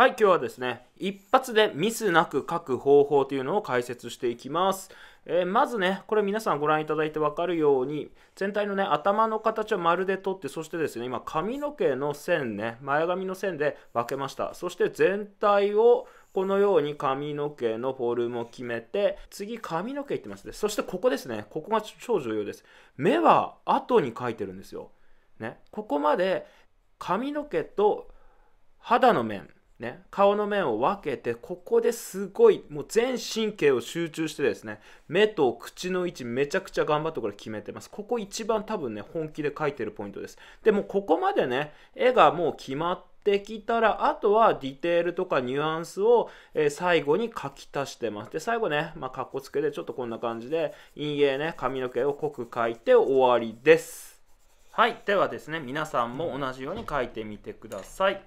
はい、今日はですね、一発でミスなく書く方法というのを解説していきます。えー、まずね、これ皆さんご覧いただいて分かるように、全体のね、頭の形を丸で取って、そしてですね、今髪の毛の線ね、前髪の線で分けました。そして全体をこのように髪の毛のフォルムを決めて、次髪の毛いってますね。そしてここですね、ここが超重要です。目は後に書いてるんですよ。ね、ここまで髪の毛と肌の面、ね、顔の面を分けてここですごいもう全神経を集中してですね目と口の位置めちゃくちゃ頑張ってこれ決めてますここ一番多分ね本気で描いてるポイントですでもここまでね絵がもう決まってきたらあとはディテールとかニュアンスを、え最後に書き足してますで最後ねまあかっこつけでちょっとこんな感じで陰影ね髪の毛を濃く描いて終わりですはいではですね皆さんも同じように書いてみてください